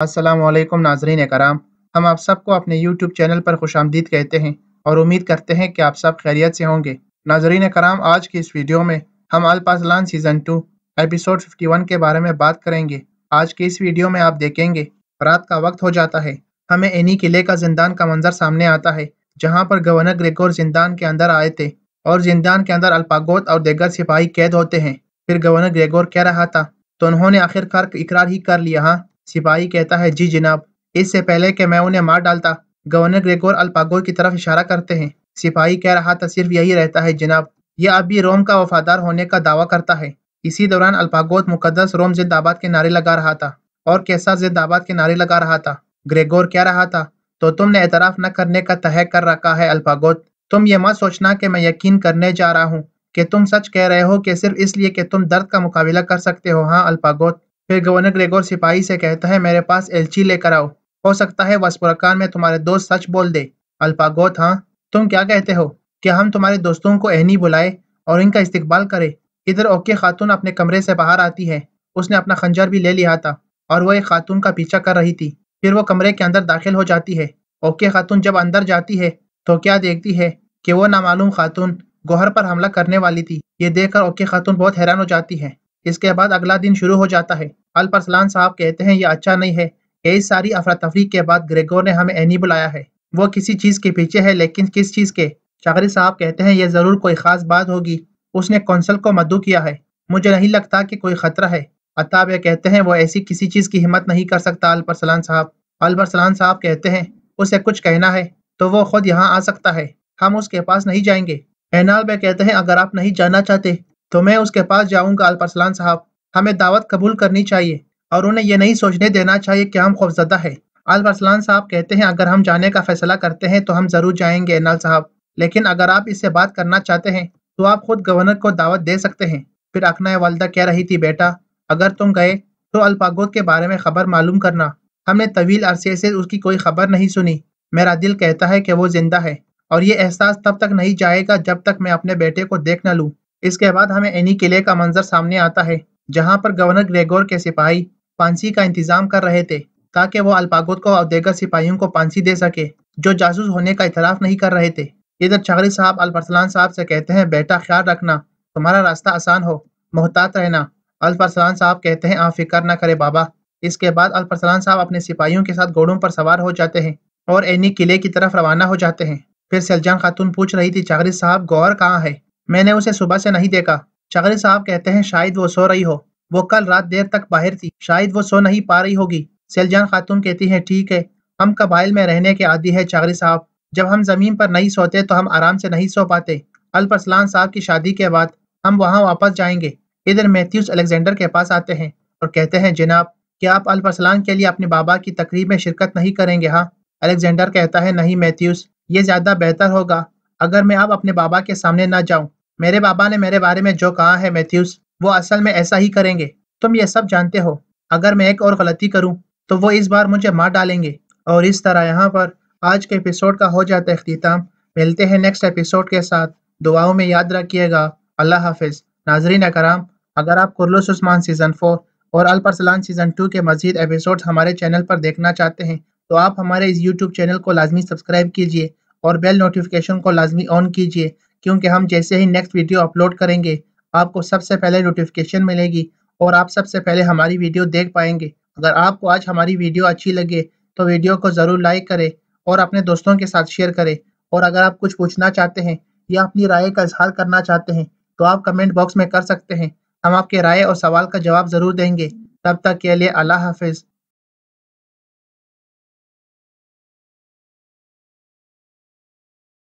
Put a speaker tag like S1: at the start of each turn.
S1: असलम नाजरीन कराम हम आप सबको अपने YouTube चैनल पर खुश आमदीद कहते हैं और उम्मीद करते हैं कि आप सब खैरियत से होंगे नाजरीन कराम आज की इस वीडियो में हम अलपाजलान सीज़न टू एपिसोड 51 के बारे में बात करेंगे आज की इस वीडियो में आप देखेंगे रात का वक्त हो जाता है हमें एनी किले का जिंदान का मंजर सामने आता है जहाँ पर गवर्नर ग्रेगोर जिंदान के अंदर आए थे और जिंदान के अंदर अल्पागोत और देगर सिपाही कैद होते हैं फिर गवर्नर ग्रेगोर कह रहा था तो उन्होंने आखिरकार इकरार ही कर लिया हाँ सिपाही कहता है जी जनाब इससे पहले कि मैं उन्हें मार डालता गवर्नर ग्रेगोर अल्पागोर की तरफ इशारा करते हैं सिपाही कह रहा था सिर्फ यही रहता है जनाब यह अब भी रोम का वफादार होने का दावा करता है इसी दौरान अल्पागोत मुकदस रोम जिंदाबाद के नारे लगा रहा था और कैसा जिंदाबाद के नारे लगा रहा था ग्रेगोर कह रहा था तो तुमने एतराफ न करने का तह कर रखा है अल्पागोत तुम ये मत सोचना कि मैं यकीन करने जा रहा हूँ कि तुम सच कह रहे हो कि सिर्फ इसलिए कि तुम दर्द का मुकाबला कर सकते हो हाँ अल्पागोत फिर गवर्नर ग्रेगोर सिपाही से कहता है मेरे पास एलची लेकर आओ हो सकता है वस्पुरकान में तुम्हारे दोस्त सच बोल दे अल्पागोत हाँ तुम क्या कहते हो कि हम तुम्हारे दोस्तों को एहनी बुलाए और इनका इस्तेबाल करें इधर ओके खातून अपने कमरे से बाहर आती है उसने अपना खंजर भी ले लिया था और वो एक खातून का पीछा कर रही थी फिर वो कमरे के अंदर दाखिल हो जाती है ओके खातून जब अंदर जाती है तो क्या देखती है कि वो नामालूम खातून गोहर पर हमला करने वाली थी ये देखकर ओके खातून बहुत हैरान हो जाती है इसके बाद अगला दिन शुरू हो जाता है अल परसलान साहब कहते हैं यह अच्छा नहीं है कई सारी अफरा तफरी के बाद ग्रेगोर ने हमें एनी बुलाया है वो किसी चीज़ के पीछे है लेकिन किस चीज़ के चाकरी साहब कहते हैं यह ज़रूर कोई ख़ास बात होगी उसने कौंसल को मद्दू किया है मुझे नहीं लगता कि कोई ख़तरा है अताब यह कहते हैं वो ऐसी किसी चीज़ की हिम्मत नहीं कर सकता अल परसलान साहब अल परसलान साहब कहते हैं उसे कुछ कहना है तो वो खुद यहाँ आ सकता है हम उसके पास नहीं जाएंगे एनाल बे कहते हैं अगर आप नहीं जाना चाहते तो मैं उसके पास जाऊंगा अलपरसलान साहब हमें दावत कबूल करनी चाहिए और उन्हें यह नहीं सोचने देना चाहिए कि हम खौफजदा है अलपरसलान साहब कहते हैं अगर हम जाने का फैसला करते हैं तो हम ज़रूर जाएंगे एनाल साहब लेकिन अगर आप इससे बात करना चाहते हैं तो आप खुद गवर्नर को दावत दे सकते हैं फिर अखना वालदा कह रही थी बेटा अगर तुम गए तो अल्पागोद के बारे में खबर मालूम करना हमने तवील अरसे से उसकी कोई खबर नहीं सुनी मेरा दिल कहता है कि वो जिंदा है और ये एहसास तब तक नहीं जाएगा जब तक मैं अपने बेटे को देख न लूँ इसके बाद हमें एनी किले का मंजर सामने आता है जहाँ पर गवर्नर ग्रेगोर के सिपाही पानसी का इंतजाम कर रहे थे ताकि वो अल्पागोद को और देगर सिपाहियों को पांसी दे सके जो जासूस होने का इतराफ नहीं कर रहे थे इधर चाकरी साहब अलफरसलान साहब से कहते हैं बेटा ख्याल रखना तुम्हारा रास्ता आसान हो मोहतात रहना अलफरसलान साहब कहते हैं आप फिक्र ना करे बाबा इसके बाद अलफरसलान साहब अपने सिपाहियों के साथ घोड़ों पर सवार हो जाते हैं और एनी किले की तरफ रवाना हो जाते हैं फिर सलजान खातून पूछ रही थी चागरी साहब गौर कहाँ है मैंने उसे सुबह से नहीं देखा चगरे साहब कहते हैं शायद वो सो रही हो वो कल रात देर तक बाहर थी शायद वो सो नहीं पा रही होगी सेलजान खातून कहती है ठीक है हम कबाइल में रहने के आदि है चागरी साहब जब हम जमीन पर नहीं सोते तो हम आराम से नहीं सो पाते अल्परसलान साहब की शादी के बाद हम वहाँ वापस जाएंगे इधर मैथ्यूस अलेक्जेंडर के पास आते हैं और कहते हैं जनाब क्या आप अल्परसलान के लिए अपने बाबा की तकरीब में शिरकत नहीं करेंगे हाँ अलेक्जेंडर कहता है नहीं मैथ्यूस ये ज्यादा बेहतर होगा अगर मैं अब अपने बाबा के सामने ना जाऊँ मेरे बाबा ने मेरे बारे में जो कहा है मैथ्यूज वो असल में ऐसा ही करेंगे तुम ये सब जानते हो अगर मैं एक और गलती करूं तो वो इस बार मुझे मार डालेंगे और इस तरह यहाँ पर आज के एपिसोड का हो जाता है अख्ताम मिलते हैं नेक्स्ट एपिसोड के साथ दुआओं में याद रखिएगा अल्लाह हाफिज नाजरीन कराम अगर आप कुरलुस उस्मान सीज़न फोर और अलपरसलान सीज़न टू के मजीद एपिसोड हमारे चैनल पर देखना चाहते हैं तो आप हमारे इस यूट्यूब चैनल को लाजमी सब्सक्राइब कीजिए और बेल नोटिफिकेशन को लाजमी ऑन कीजिए क्योंकि हम जैसे ही नेक्स्ट वीडियो अपलोड करेंगे आपको सबसे पहले नोटिफिकेशन मिलेगी और आप सबसे पहले हमारी वीडियो देख पाएंगे अगर आपको आज हमारी वीडियो अच्छी लगे तो वीडियो को ज़रूर लाइक करें और अपने दोस्तों के साथ शेयर करें और अगर आप कुछ पूछना चाहते हैं या अपनी राय का इजहार करना चाहते हैं तो आप कमेंट बॉक्स में कर सकते हैं हम आपके राय और सवाल का जवाब ज़रूर देंगे तब तक के लिए अल्लाह हाफिज़